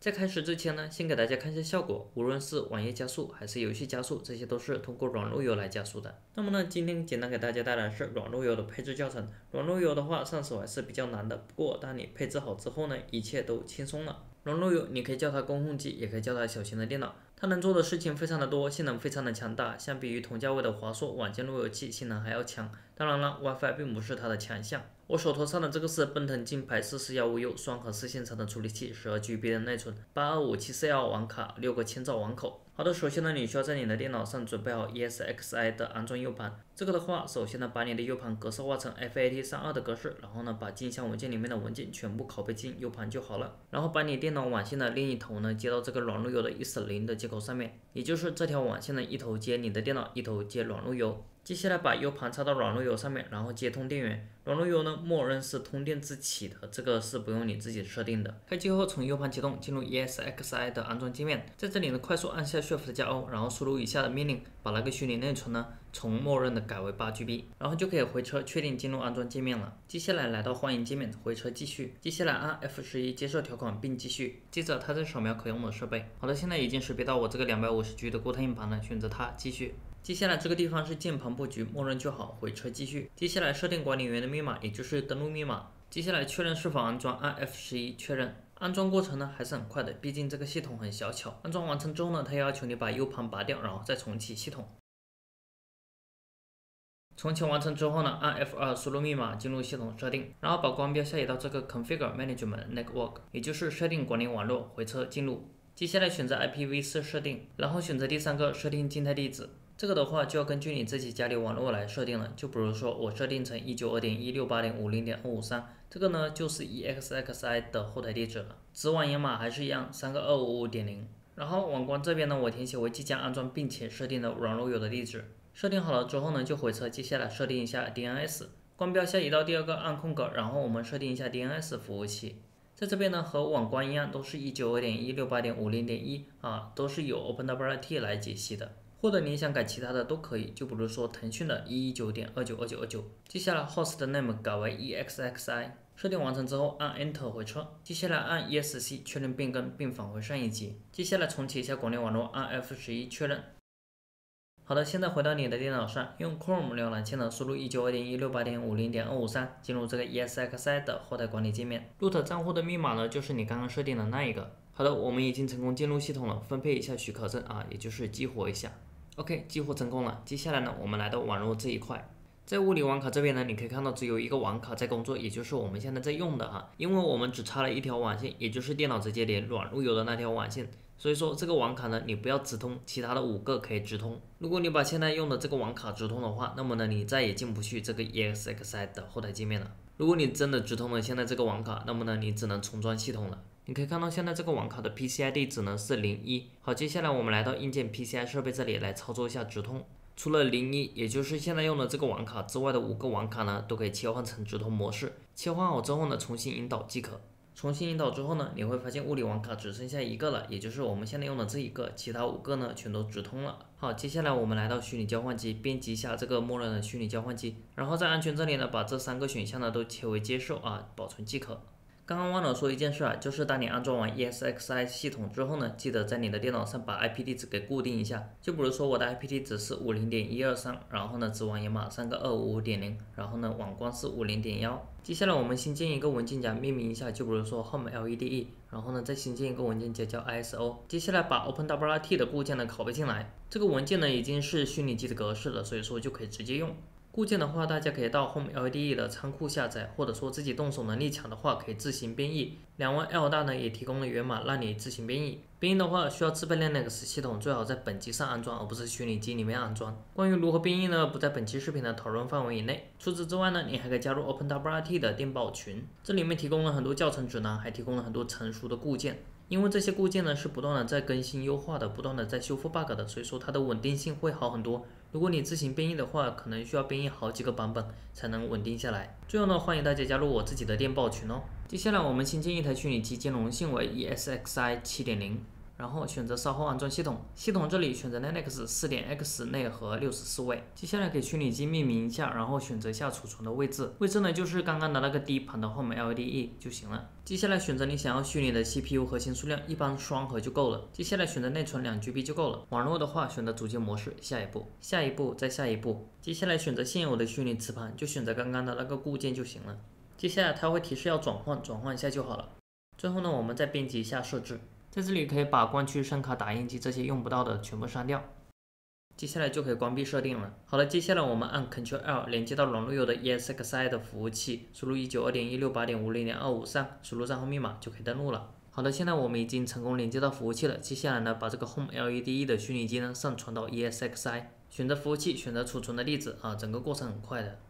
在开始之前呢，先给大家看一下效果。无论是网页加速还是游戏加速，这些都是通过软路由来加速的。那么呢，今天简单给大家带来的是软路由的配置教程。软路由的话，上手还是比较难的。不过当你配置好之后呢，一切都轻松了。软路由你可以叫它工控机，也可以叫它小型的电脑。它能做的事情非常的多，性能非常的强大。相比于同价位的华硕网件路由器，性能还要强。当然了，WiFi 并不是它的强项。我手头上的这个是奔腾金牌四四幺五 U 双核四线程的处理器，十二 GB 的内存，八二五七四 L 网卡，六个千兆网口。好的，首先呢，你需要在你的电脑上准备好 ESXI 的安装 U 盘，这个的话，首先呢，把你的 U 盘格式化成 FAT 三二的格式，然后呢，把镜像文件里面的文件全部拷贝进 U 盘就好了。然后把你电脑网线的另一头呢，接到这个软路由的一四零的接口上面，也就是这条网线的一头接你的电脑，一头接软路由。接下来把 U 盘插到软路由上面，然后接通电源。软路由呢，默认是通电自启的，这个是不用你自己设定的。开机后从 U 盘启动，进入 ESXI 的安装界面，在这里呢，快速按下 Shift 加 O，然后输入以下的命令，把那个虚拟内存呢，从默认的改为八 GB，然后就可以回车确定进入安装界面了。接下来来到欢迎界面，回车继续。接下来按 F 十一接受条款并继续。接着它在扫描可用的设备，好的，现在已经识别到我这个两百五十 G 的固态硬盘了，选择它继续。接下来这个地方是键盘布局，默认就好，回车继续。接下来设定管理员的密码，也就是登录密码。接下来确认是否安装，按 F11 确认。安装过程呢还是很快的，毕竟这个系统很小巧。安装完成之后呢，它要求你把 U 盘拔掉，然后再重启系统。重启完成之后呢，按 F2 输入密码进入系统设定，然后把光标下移到这个 Configure Management Network，也就是设定管理网络，回车进入。接下来选择 IPv4 设定，然后选择第三个设定静态地址。这个的话就要根据你自己家里网络来设定了，就比如说我设定成一九二点一六八点五零点二五三，这个呢就是 e x x i 的后台地址了，子网掩码还是一样三个二五五点零，然后网关这边呢我填写为即将安装并且设定的软路由的地址，设定好了之后呢就回车，接下来设定一下 D N S，光标下移到第二个按空格，然后我们设定一下 D N S 服务器，在这边呢和网关一样都是一九二点一六八点五零点一啊，都是由 Open W R T 来解析的。或者你想改其他的都可以，就比如说腾讯的，一九点二九二九二九。接下来 host name 改为 exxi，设定完成之后按 Enter 回车。接下来按 Esc 确认变更并返回上一级。接下来重启一下管理网络，按 F11 确认。好的，现在回到你的电脑上，用 Chrome 浏览器呢，输入一九二点一六八点五零点二五三，进入这个 e s x i 的后台管理界面。root 账户的密码呢，就是你刚刚设定的那一个。好的，我们已经成功进入系统了，分配一下许可证啊，也就是激活一下。OK，激活成功了。接下来呢，我们来到网络这一块，在物理网卡这边呢，你可以看到只有一个网卡在工作，也就是我们现在在用的哈，因为我们只插了一条网线，也就是电脑直接连软路由的那条网线，所以说这个网卡呢，你不要直通，其他的五个可以直通。如果你把现在用的这个网卡直通的话，那么呢，你再也进不去这个 EXXI 的后台界面了。如果你真的直通了现在这个网卡，那么呢，你只能重装系统了。你可以看到，现在这个网卡的 PCI 地址呢是零一。好，接下来我们来到硬件 PCI 设备这里来操作一下直通。除了零一，也就是现在用的这个网卡之外的五个网卡呢，都可以切换成直通模式。切换好之后呢，重新引导即可。重新引导之后呢，你会发现物理网卡只剩下一个了，也就是我们现在用的这一个，其他五个呢全都直通了。好，接下来我们来到虚拟交换机，编辑一下这个默认的虚拟交换机，然后在安全这里呢，把这三个选项呢都切为接受啊，保存即可。刚刚忘了说一件事啊，就是当你安装完 ESXI 系统之后呢，记得在你的电脑上把 IP 地址给固定一下。就比如说我的 IP 地址是五零点一二三，然后呢，子网也码三个二五五点零，然后呢，网关是五零点幺。接下来我们新建一个文件夹，命名一下，就比如说 home l e d 然后呢，再新建一个文件夹叫 ISO。接下来把 OpenWRT 的固件呢拷贝进来，这个文件呢已经是虚拟机的格式了，所以说就可以直接用。固件的话，大家可以到 Home LDE 的仓库下载，或者说自己动手能力强的话，可以自行编译。两万 L 大呢也提供了源码，让你自行编译。编译的话，需要自备 Linux 系统，最好在本机上安装，而不是虚拟机里面安装。关于如何编译呢，不在本期视频的讨论范围以内。除此之外呢，你还可以加入 OpenWRT 的电报群，这里面提供了很多教程指南，还提供了很多成熟的固件。因为这些固件呢是不断的在更新优化的，不断的在修复 bug 的，所以说它的稳定性会好很多。如果你自行编译的话，可能需要编译好几个版本才能稳定下来。最后呢，欢迎大家加入我自己的电报群哦。接下来我们新建一台虚拟机，兼容性为 ESXi 七点零。然后选择稍后安装系统，系统这里选择 Linux 四点 X 内核六十四位。接下来给虚拟机命名一下，然后选择一下储存的位置。位置呢就是刚刚的那个 D 盘的后面 L D E 就行了。接下来选择你想要虚拟的 C P U 核心数量，一般双核就够了。接下来选择内存两 G B 就够了。网络的话选择主机模式。下一步，下一步，再下一步。接下来选择现有的虚拟磁盘，就选择刚刚的那个固件就行了。接下来它会提示要转换，转换一下就好了。最后呢，我们再编辑一下设置。在这里可以把光驱、声卡、打印机这些用不到的全部删掉，接下来就可以关闭设定了。好了，接下来我们按 Ctrl L 连接到软路由的 ESXi 的服务器，输入192.168.50.25上，输入账号密码就可以登录了。好的，现在我们已经成功连接到服务器了。接下来呢，把这个 Home LED 的虚拟机呢上传到 ESXi，选择服务器，选择储存的地址啊，整个过程很快的。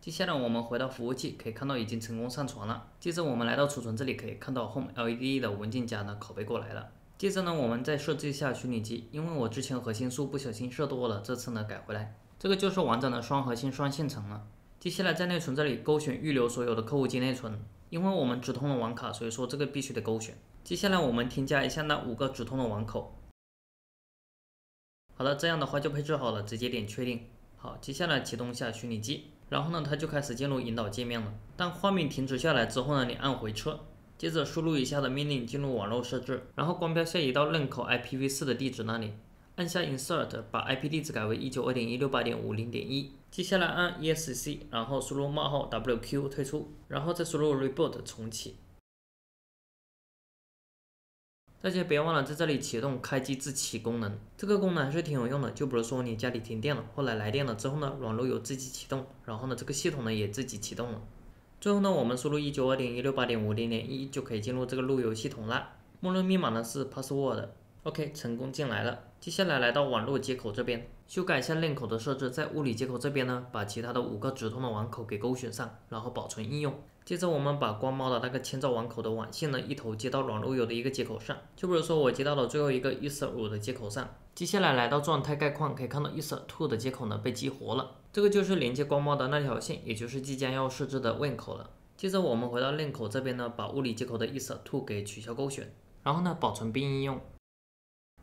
接下来我们回到服务器，可以看到已经成功上传了。接着我们来到储存这里，可以看到 home led 的文件夹呢，拷贝过来了。接着呢，我们再设置一下虚拟机，因为我之前核心数不小心设多了，这次呢改回来。这个就是完整的双核心双线程了。接下来在内存这里勾选预留所有的客户机内存，因为我们直通了网卡，所以说这个必须得勾选。接下来我们添加一下那五个直通的网口。好了，这样的话就配置好了，直接点确定。好，接下来启动一下虚拟机，然后呢，它就开始进入引导界面了。当画面停止下来之后呢，你按回车，接着输入以下的命令进入网络设置，然后光标下移到认口 IPv4 的地址那里，按下 Insert，把 IP 地址改为192.168.50.1，接下来按 Esc，然后输入冒号 WQ 退出，然后再输入 Reboot 重启。大家别忘了在这里启动开机自启功能，这个功能还是挺有用的。就比如说你家里停电了，后来来电了之后呢，网络有自己启动，然后呢，这个系统呢也自己启动了。最后呢，我们输入一九二点一六八点五零点一就可以进入这个路由系统了。默认密码呢是 password。OK，成功进来了。接下来来到网络接口这边。修改一下链口的设置，在物理接口这边呢，把其他的五个直通的网口给勾选上，然后保存应用。接着我们把光猫的那个千兆网口的网线呢，一头接到软路由的一个接口上，就比如说我接到了最后一个 ether t 的接口上。接下来来到状态概况，可以看到 ether two 的接口呢被激活了，这个就是连接光猫的那条线，也就是即将要设置的 Win 口了。接着我们回到链口这边呢，把物理接口的 ether two 给取消勾选，然后呢保存并应用。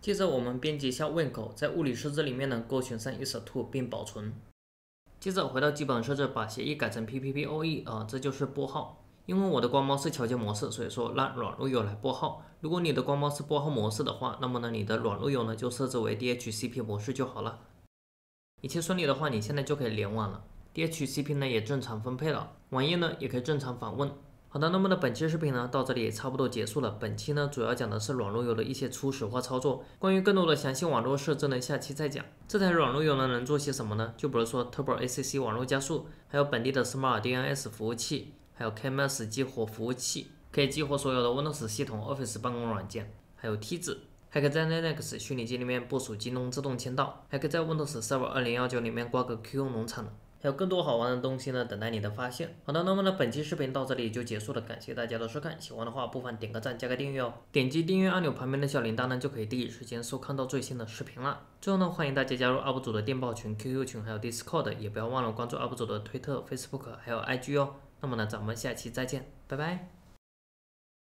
接着我们编辑一下问口，在物理设置里面呢勾选上 e s e r t 并保存。接着回到基本设置，把协议改成 PPPoE 啊，这就是拨号。因为我的光猫是桥接模式，所以说让软路由来拨号。如果你的光猫是拨号模式的话，那么呢你的软路由呢就设置为 DHCP 模式就好了。一切顺利的话，你现在就可以联网了。DHCP 呢也正常分配了，网页呢也可以正常访问。好的，那么的本期视频呢，到这里也差不多结束了。本期呢主要讲的是软路由的一些初始化操作。关于更多的详细网络设置呢，下期再讲。这台软路由呢能做些什么呢？就比如说 Turbo ACC 网络加速，还有本地的 Smart DNS 服务器，还有 KMS 激活服务器，可以激活所有的 Windows 系统、Office 办公软件，还有梯子，还可以在 Linux 虚拟机里面部署京东自动签到，还可以在 Windows Server 2019里面挂个 QQ 农场。有更多好玩的东西呢，等待你的发现。好的，那么呢，本期视频到这里就结束了，感谢大家的收看。喜欢的话，不妨点个赞，加个订阅哦。点击订阅按钮旁边的小铃铛呢，就可以第一时间收看到最新的视频了。最后呢，欢迎大家加入 UP 主的电报群、QQ 群还有 Discord，也不要忘了关注 UP 主的推特、Facebook 还有 IG 哦。那么呢，咱们下期再见，拜拜。